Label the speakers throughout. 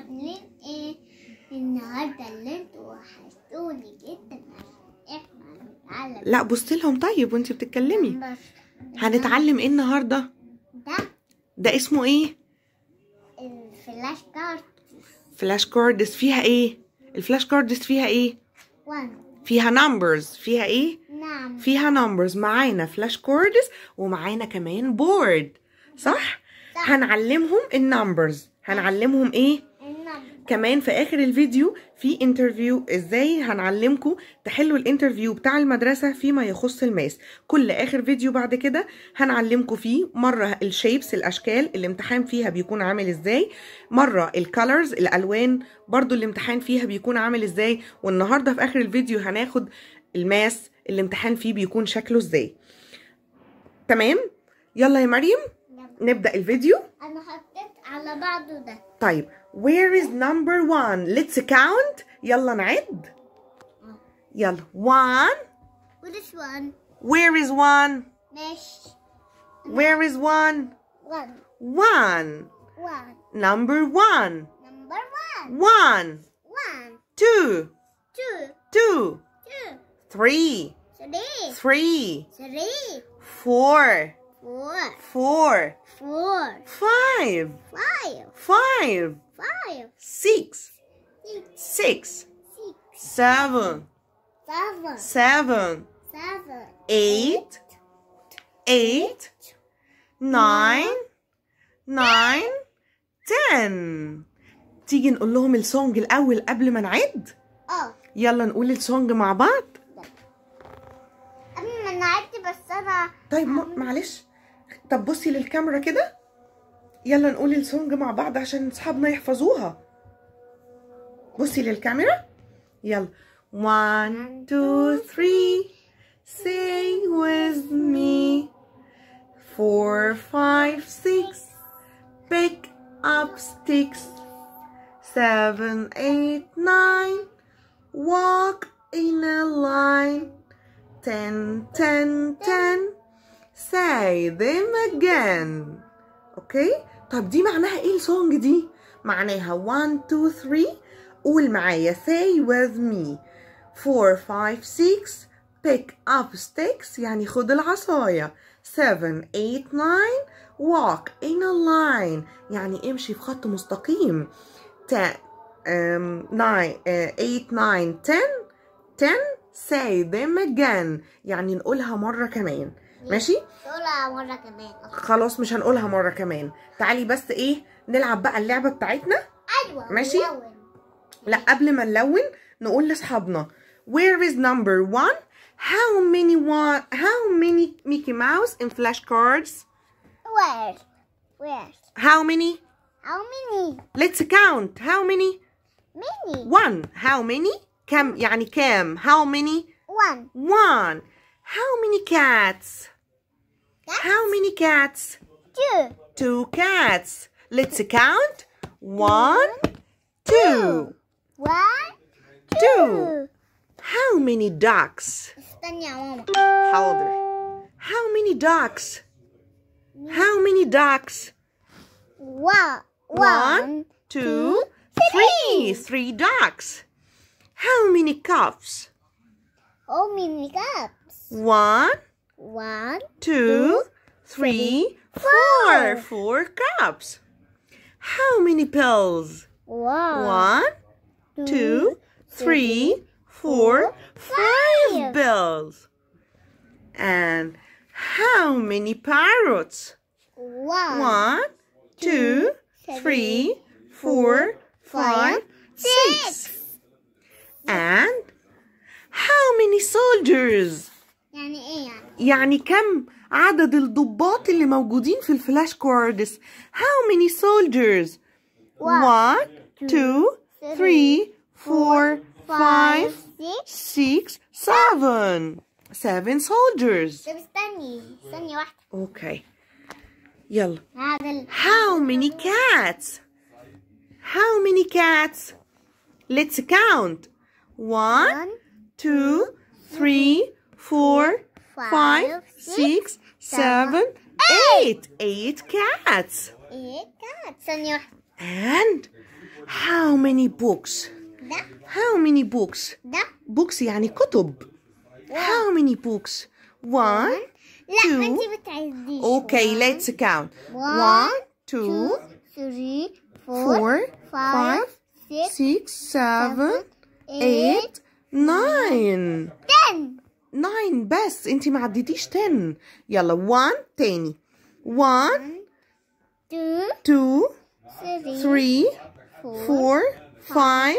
Speaker 1: عاملين ايه النهارده اللي انتوا وحشتوني جدا احنا هنتعلم لا
Speaker 2: بصي لهم طيب وانت بتتكلمي
Speaker 1: هنتعلم
Speaker 2: ايه النهارده ده ده اسمه ايه
Speaker 1: الفلاش كاردز
Speaker 2: فلاش كاردز فيها ايه الفلاش كاردز فيها ايه 1 فيها نمبرز فيها ايه نعم فيها نمبرز معانا فلاش كاردز ومعانا كمان بورد صح؟, صح هنعلمهم النمبرز هنعلمهم ايه كمان في اخر الفيديو في انترفيو ازاي هنعلمكم تحلوا الانترفيو بتاع المدرسه فيما يخص الماس كل اخر فيديو بعد كده هنعلمكم فيه مره الشيبس الاشكال الامتحان فيها بيكون عامل ازاي مره الكالرز الالوان برضو الامتحان فيها بيكون عامل ازاي والنهارده في اخر الفيديو هناخد الماس الامتحان فيه بيكون شكله ازاي تمام يلا يا مريم نبدا الفيديو طيب where is number one let's count يلا نعد يلا one
Speaker 1: where is one
Speaker 2: where is one ماشي where is one number one number one one one two two two two three three three
Speaker 1: three
Speaker 2: four
Speaker 1: Four. Four. Four.
Speaker 2: Five. Five. Five. Five. Six. Six. Six. Six. Seven.
Speaker 1: Seven. Seven. Seven.
Speaker 2: Eight. Eight. eight nine. Nine. Ten. تيجي نقول لهم السونج الأول قبل ما نعد؟ اه يلا نقول السونج مع بعض؟
Speaker 1: قبل ما نعد بس أنا
Speaker 2: طيب معلش طب بصي للكاميرا كده يلا نقول السونج مع بعض عشان اصحابنا يحفظوها بصي للكاميرا يلا 1 2 3 say with me 4 5 6 pick up sticks 7 8 9 walk in a line 10 10 10 say them again اوكي طب دي معناها ايه السونج دي معناها 1 2 3 قول معايا say with me 4 5 6 pick up sticks يعني خد العصاية 7 8 9 walk in a line يعني امشي في خط مستقيم 10 9 8 9 10 10 say them again يعني نقولها مرة كمان ماشي
Speaker 1: نقولها مره كمان
Speaker 2: خلاص مش هنقولها مره كمان تعالي بس ايه نلعب بقى اللعبه بتاعتنا ايوه ماشي لا قبل ما نلون نقول لاصحابنا where is number one how many one how many Mickey Mouse in flashcards
Speaker 1: where where how many how
Speaker 2: many let's count how many many one how many كم يعني كام how many one one How many cats? cats? How many cats? Two. Two cats. Let's count. One, two. One, two. two. How many ducks? How many ducks? How many ducks?
Speaker 1: One,
Speaker 2: two, two, three. Three ducks. How many cups?
Speaker 1: all oh, mini cups. One, one, two,
Speaker 2: three, four, four two, two three, four. Four, four cups. How many pills?
Speaker 1: One, two,
Speaker 2: three, four, five three four, five. five bells. And how many parrots?
Speaker 1: One, two, three, four,
Speaker 2: five, six. three, four, five, six. six. soldiers يعني ايه يعني؟ يعني كم عدد الضباط اللي موجودين في الفلاش كوردس how many soldiers 1 2 3 4 5 6 7 7 soldiers
Speaker 1: طب استني استني واحده
Speaker 2: اوكي يلا how many cats how many cats let's count 1 2 three, four, five, six, seven, eight. Eight cats.
Speaker 1: Eight cats,
Speaker 2: And how many books? How many books? Books Yani كتب. How many books? One, two. Okay, let's count. One, two,
Speaker 1: three, four,
Speaker 2: five, six, seven,
Speaker 1: eight,
Speaker 2: nine. 9 بس انت ما عديتيش 10 يلا 1 تاني 1 2 3 4 5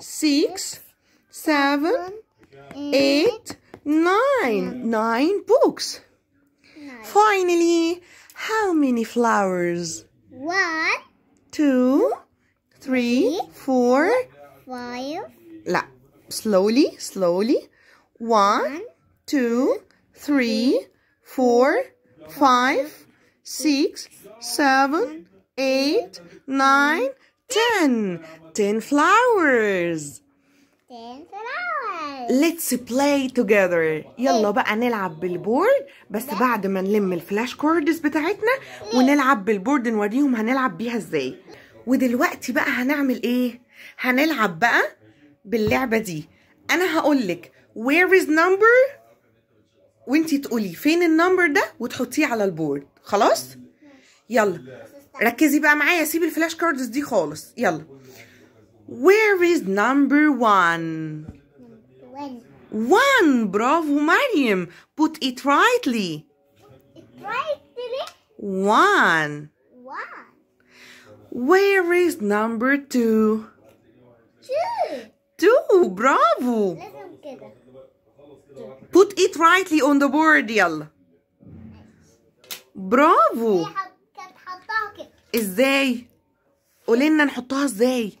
Speaker 2: 6 7 8 9 9 books Finally, how many flowers? One, two, three, four, five. لا, slowly, slowly. One, two, three, four, five, six, seven, eight, nine, ten. Ten flowers. Ten flowers. Let's play together. يلا بقى نلعب بالبورد بس بعد ما نلم الفلاش كاردز بتاعتنا ونلعب بالبورد نوريهم هنلعب بيها ازاي. ودلوقتي بقى هنعمل ايه؟ هنلعب بقى باللعبة دي. أنا هقولك where is number وانت تقولي فين النمبر ده وتحطيه على البورد خلاص يلا ركزي بقى معايا سيبي الفلاش كاردز دي خالص يلا where is number one one برافو مريم put it rightly one where is number two two برافو لازم كده Put it rightly on the board يلا برافو ازاي قولي لنا نحطها ازاي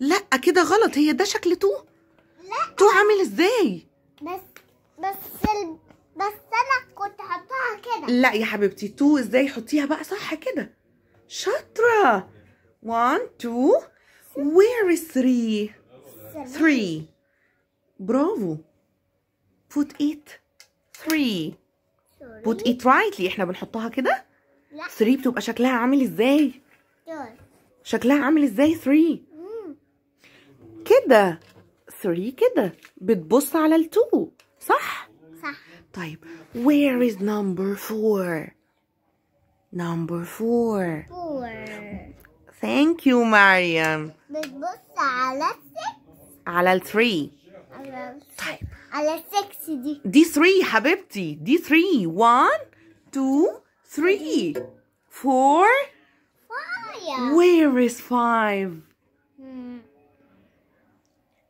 Speaker 2: لا كده غلط هي ده شكل تو لا تو عامل ازاي
Speaker 1: بس بس ال... بس انا كنت حطها كده لا يا
Speaker 2: حبيبتي تو ازاي حطيها بقى صح كده شاطره 1 2 where is 3 3 برافو put it three put it rightly احنا بنحطها كده 3 بتبقى شكلها عامل ازاي شكلها عامل ازاي 3 mm. كده 3 كده بتبص على ال 2 صح صح طيب where is number 4 number 4
Speaker 1: 4
Speaker 2: Thank you, Mariam.
Speaker 1: بتبص على
Speaker 2: 6 على ال 3
Speaker 1: طيب على سكس دي دي
Speaker 2: 3 حبيبتي دي 3 1 2 3 4 where is five? Hmm.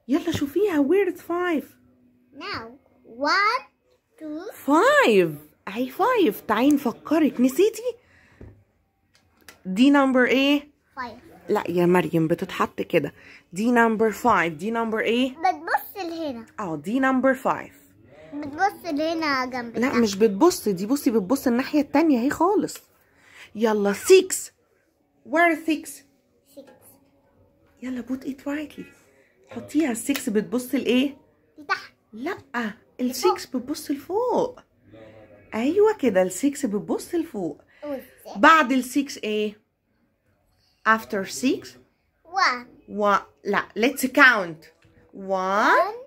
Speaker 2: Yalla, شوفيها. Where is five?
Speaker 1: Now, one, two, five.
Speaker 2: أي five. تعي نفكرك. نسيتي? دي number A. Five. لا يا مريم بتتحط كده. دي number five. دي number A. هنا اه دي نمبر 5
Speaker 1: بتبص لهنا جنب لا مش
Speaker 2: بتبص دي بصي بتبص الناحيه الثانيه اهي خالص يلا 6 وير 6 6 يلا put it rightly حطيها 6 بتبص لايه لتحت لا ال 6 بتبص لفوق ايوه كده ال 6 بتبص لفوق بعد ال 6 ايه after 6 1 و... لا let's count 1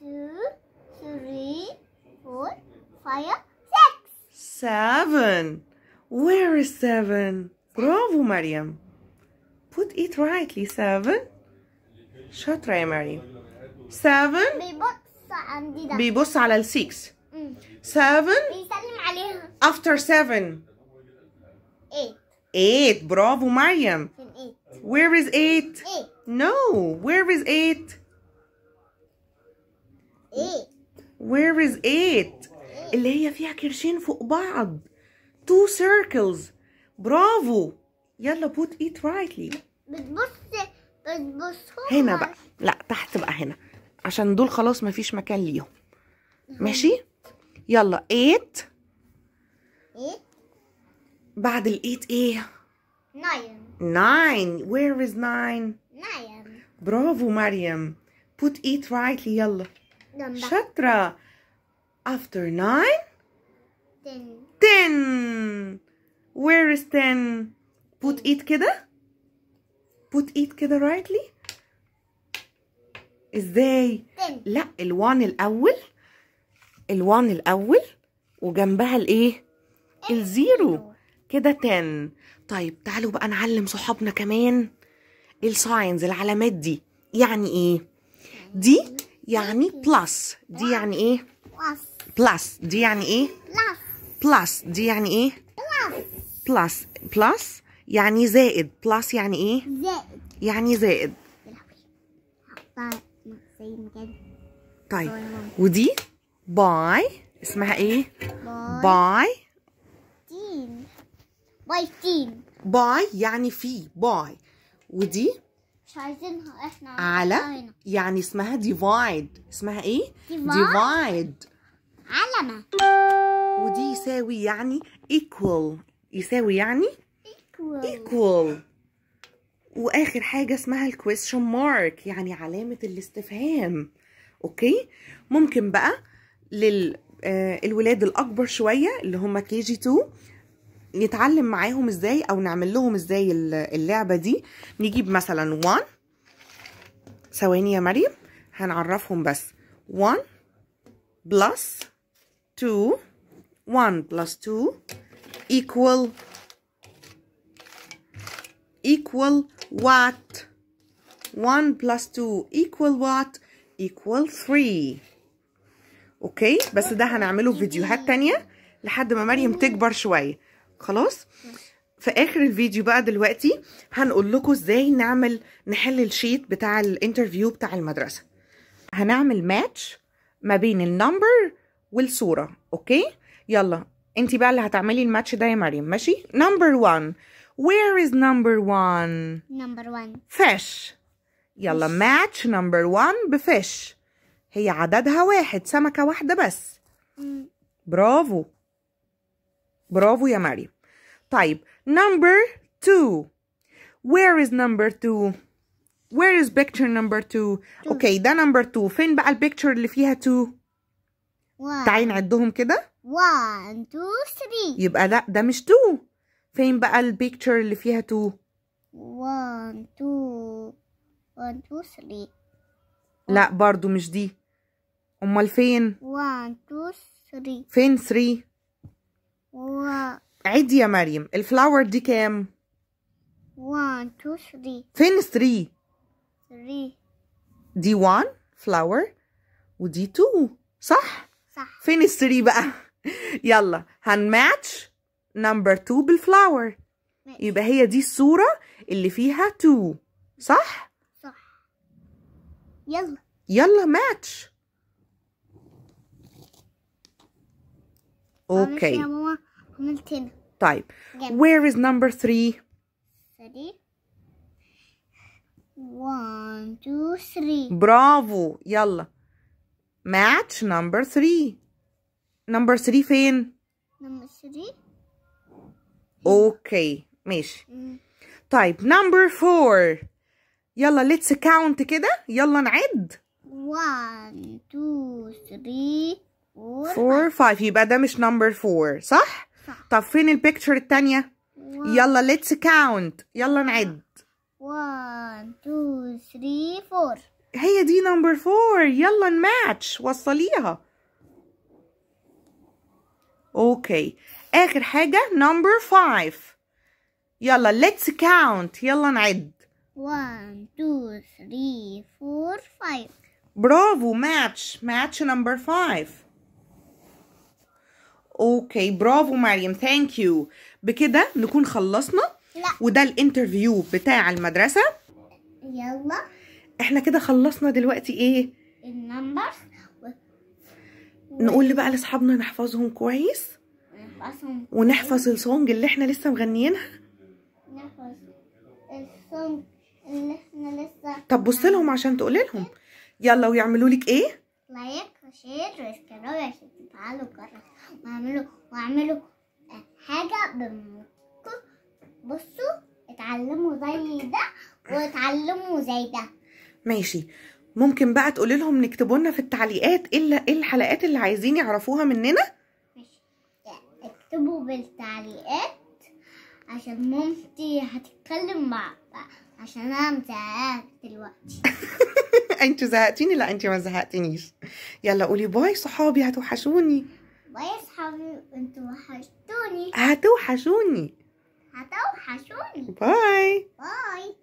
Speaker 1: Two, three, four, four, five, six.
Speaker 2: Seven. Where is seven? Bravo, Mariam. Put it rightly, seven. شاطرة يا مريم. Seven. بيبص
Speaker 1: عندنا. على ال six. Seven. بيسلم عليها.
Speaker 2: After seven. Eight. Eight. Bravo, Mariam. Where is eight? Eight. No. Where is eight? إيه؟ Where is eight? إيه. اللي هي فيها كرشين فوق بعض. Two circles. برافو. يلا put it rightly.
Speaker 1: بتبص بتبص
Speaker 2: هنا بقى. لا تحت بقى هنا. عشان دول خلاص ما فيش مكان ليهم. ماشي؟ يلا eight. إيه؟ بعد الايت ايه؟ 9 9 Where is 9؟ 9 برافو مريم. Put it rightly يلا. شطرة after nine ten ten where is ten put it كده put it كده rightly ازاي لا الوان الاول الوان الاول وجنبها الايه إيه؟ الزيرو كده 10 طيب تعالوا بقى نعلم صحابنا كمان الساينز العلامات دي يعني ايه دي يعني يعني بلس دي يعني ايه بلس دي يعني ايه بلس دي يعني ايه بلس بلس يعني زائد بلس يعني ايه زائد يعني زائد
Speaker 1: طيب ودي
Speaker 2: باي اسمها ايه باي باي تين باي يعني في باي ودي
Speaker 1: مش عايزينها احنا على
Speaker 2: يعني اسمها ديفايد اسمها ايه ديفايد علامه ودي يساوي يعني ايكوال يساوي يعني ايكوال واخر حاجه اسمها الكويشن مارك يعني علامه الاستفهام اوكي ممكن بقى لل آه، الولاد الاكبر شويه اللي هم كي جي 2 نتعلم معاهم ازاي او نعمل لهم ازاي اللعبه دي نجيب مثلا 1 ثواني يا مريم هنعرفهم بس 1 بلس 2 1 بلس 2 ايكوال ايكوال وات 1 بلس 2 ايكوال وات ايكوال 3 اوكي بس ده هنعمله في فيديوهات تانية لحد ما مريم تكبر شوية خلاص في اخر الفيديو بقى دلوقتي هنقول لكم ازاي نعمل نحل الشيت بتاع الانترفيو بتاع المدرسه هنعمل ماتش ما بين النمبر والصوره اوكي يلا انت بقى اللي هتعملي الماتش ده يا مريم ماشي نمبر 1 وير از نمبر 1
Speaker 1: نمبر 1
Speaker 2: فيش يلا ماتش نمبر 1 بفيش هي عددها واحد سمكه واحده بس برافو برافو يا ماري طيب number two where is number two where is picture number two اوكي okay, ده number two فين بقى البيكتشر اللي فيها two تعالي نعدهم كده
Speaker 1: 1 2 3
Speaker 2: يبقى لا ده مش 2 فين بقى البيكتشر اللي فيها 2
Speaker 1: 1 2 1 2 3
Speaker 2: لا برضو مش دي امال فين
Speaker 1: 1 2 3 فين
Speaker 2: 3 عدي يا مريم الفلاور دي كام
Speaker 1: 1 2 3
Speaker 2: فين 3 3 دي 1 فلاور ودي 2 صح صح فين 3 بقى يلا هنماتش نمبر 2 بالفلاور يبقى هي دي الصورة اللي فيها 2 صح صح يلا يلا ماتش Okay. Type. طيب where is number three
Speaker 1: three one two three
Speaker 2: Bravo. يلا match number three number three فين
Speaker 1: number three
Speaker 2: okay ماشي طيب mm. number four يلا let's count كده يلا نعد
Speaker 1: One, two,
Speaker 2: three. فور فايف يبقى ده مش نمبر فور صح؟ صح طب فين البيكتشر التانية؟ يلا ليتس كاونت يلا نعد
Speaker 1: 1 2 3 4
Speaker 2: هي دي نمبر فور يلا نماتش وصليها اوكي اخر حاجة نمبر فايف يلا ليتس كاونت يلا نعد
Speaker 1: 1 2 3 4 5
Speaker 2: برافو ماتش ماتش نمبر 5 اوكي برافو مريم ثانك يو بكده نكون خلصنا لا. وده الانترفيو بتاع المدرسه
Speaker 1: يلا
Speaker 2: احنا كده خلصنا دلوقتي ايه
Speaker 1: النمبر
Speaker 2: نقول بقى لاصحابنا نحفظهم كويس ونحفظ السونج اللي احنا لسه مغنيينها
Speaker 1: نحفظ السونج اللي احنا لسه طب
Speaker 2: بص لهم عشان تقول لهم يلا ويعملوا لك ايه
Speaker 1: لايك وشير وسبسكرايب تعالوا جرب واعملوا واعملوا آه، حاجة بمكم بصوا اتعلموا زي ده واتعلموا زي ده
Speaker 2: ماشي ممكن بقى تقولي لهم نكتبوا لنا في التعليقات ايه, إيه الحلقات اللي عايزين يعرفوها مننا ماشي
Speaker 1: اكتبوا بالتعليقات عشان مامتي هتتكلم مع عشان انا مزهقاك دلوقتي
Speaker 2: انتوا زهقتيني لا انتي ما زهقتنيش يلا قولي باي صحابي هتوحشوني
Speaker 1: باي صحابي انتوا وحشتوني هتوحشوني هتوحشوني باي باي